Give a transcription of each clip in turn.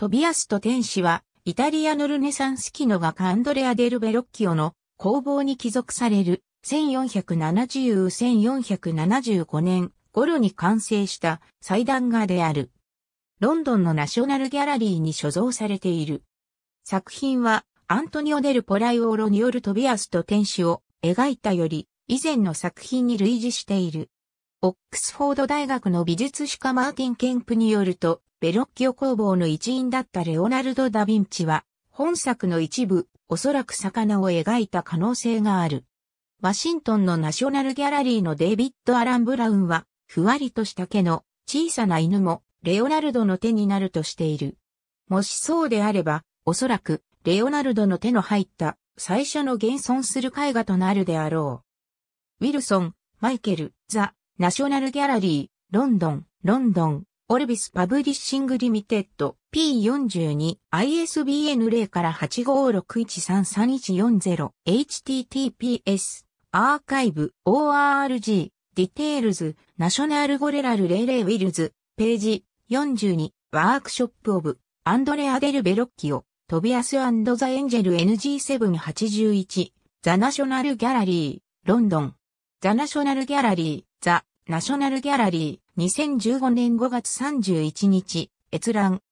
トビアスと天使は、イタリアのルネサンス期の画家アンドレア・デル・ベロッキオの工房に帰属される1470-1475年頃に完成した祭壇画である。ロンドンのナショナルギャラリーに所蔵されている。作品はアントニオ・デル・ポライオーロによるトビアスと天使を描いたより以前の作品に類似している。オックスフォード大学の美術史家マーティン・ケンプによると、ベロッキオ工房の一員だったレオナルド・ダ・ヴィンチは、本作の一部、おそらく魚を描いた可能性がある。ワシントンのナショナルギャラリーのデイビッド・アラン・ブラウンは、ふわりとした毛の小さな犬も、レオナルドの手になるとしている。もしそうであれば、おそらく、レオナルドの手の入った最初の現存する絵画となるであろう。ウィルソン、マイケル、ザ・ナショナルギャラリー、ロンドン、ロンドン、オルビスパブリッシングリミテッド、P42、ISBN 0から85613314 https、アーカイブ、org、ディテールズ、ナショナルゴレラル00ウィルズ、ページ、42、ワークショップオブ、アンドレア・デル・ベロッキオ、トビアス・アンド・ザ・エンジェル NG781、ザ・ナショナル・ギャラリー、ロンドン。ザ・ナショナル・ギャラリー、ザ・ナショナルギャラリー、2015年5月31日、閲覧。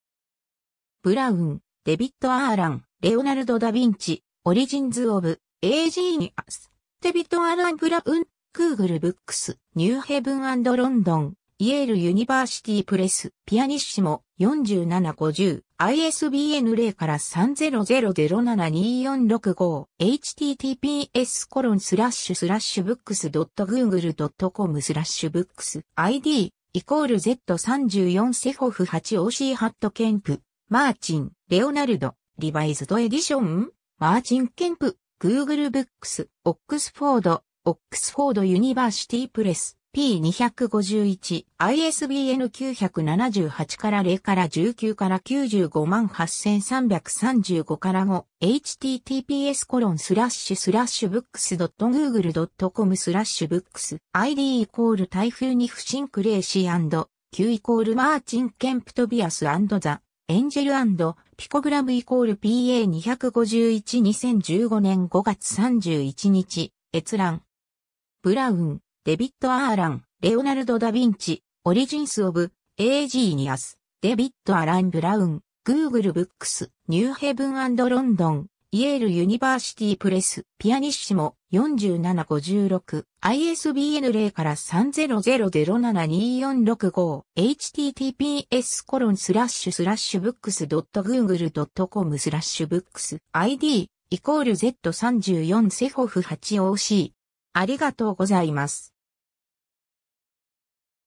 ブラウン、デビッド・アーラン、レオナルド・ダ・ヴィンチ、オリジンズ・オブ、エイジーニアス、デビッド・アーラン・ブラウン、クーグル・ブックス、ニューヘブンロンドン、イエールユニバーシティプレス、ピアニッシモ、4750、ISBN 0から3000072465、https コロンスラッシュスラッシュブックスグーグルドットコムスラッシュブックス ID イコール Z34 セホフ 8OC ハットケンプ、マーチン、レオナルド、リバイズドエディション、マーチンケンプ、グーグルブックス、オックスフォード、オックスフォードユニバーシティプレス。P251、ISBN 978から0から19から95万8335から5、https コロンスラッシュスラッシュブックス .google.com スラッシュブックス ID イコール台風に不振クレイシー &Q イコールマーチン・ケンプ・トビアスザ・エンジェルピコグラムイコール PA251 2015年5月31日、閲覧。ブラウン。デビッド・アーラン、レオナルド・ダ・ヴィンチ、オリジンス・オブ、エージーニアス、デビッド・アラン・ブラウン、グーグル・ブックス、ニューヘブンロンドン、イェール・ユニバーシティ・プレス、ピアニッシモ、4756、ISBN 0から3 0 0 0 7 2 4 6 5 https コロンスラッシュスラッシュブックス .google.com スラッシュブックス ID イコール Z34 セホフ 8OC。ありがとうございます。